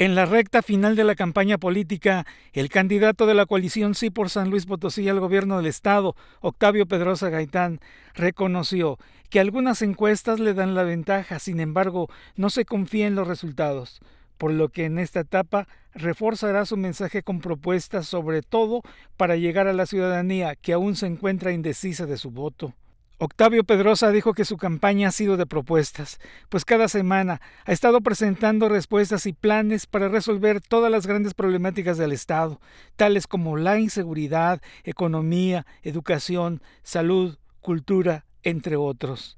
En la recta final de la campaña política, el candidato de la coalición Sí por San Luis Potosí al gobierno del estado, Octavio Pedrosa Gaitán, reconoció que algunas encuestas le dan la ventaja, sin embargo, no se confía en los resultados, por lo que en esta etapa reforzará su mensaje con propuestas sobre todo para llegar a la ciudadanía que aún se encuentra indecisa de su voto. Octavio Pedrosa dijo que su campaña ha sido de propuestas, pues cada semana ha estado presentando respuestas y planes para resolver todas las grandes problemáticas del Estado, tales como la inseguridad, economía, educación, salud, cultura, entre otros.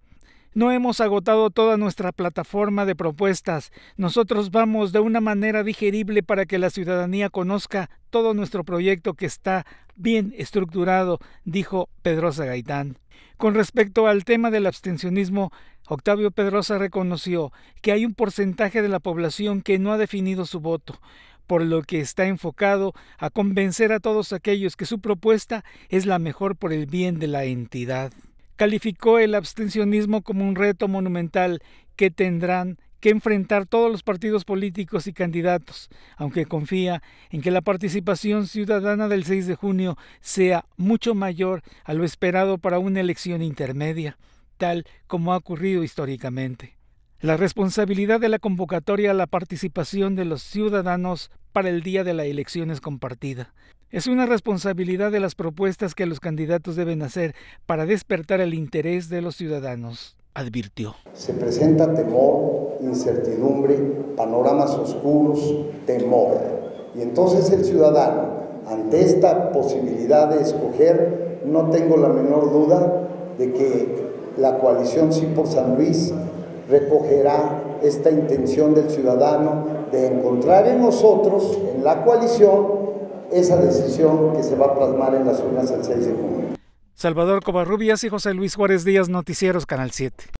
No hemos agotado toda nuestra plataforma de propuestas. Nosotros vamos de una manera digerible para que la ciudadanía conozca todo nuestro proyecto que está bien estructurado, dijo Pedrosa Gaitán. Con respecto al tema del abstencionismo, Octavio Pedrosa reconoció que hay un porcentaje de la población que no ha definido su voto, por lo que está enfocado a convencer a todos aquellos que su propuesta es la mejor por el bien de la entidad. Calificó el abstencionismo como un reto monumental que tendrán que enfrentar todos los partidos políticos y candidatos, aunque confía en que la participación ciudadana del 6 de junio sea mucho mayor a lo esperado para una elección intermedia, tal como ha ocurrido históricamente. La responsabilidad de la convocatoria a la participación de los ciudadanos para el día de la elección es compartida. Es una responsabilidad de las propuestas que los candidatos deben hacer para despertar el interés de los ciudadanos, advirtió. Se presenta temor incertidumbre, panoramas oscuros, temor. Y entonces el ciudadano, ante esta posibilidad de escoger, no tengo la menor duda de que la coalición Sí por San Luis recogerá esta intención del ciudadano de encontrar en nosotros, en la coalición, esa decisión que se va a plasmar en las urnas el 6 de junio. Salvador Covarrubias y José Luis Juárez Díaz, Noticieros Canal 7.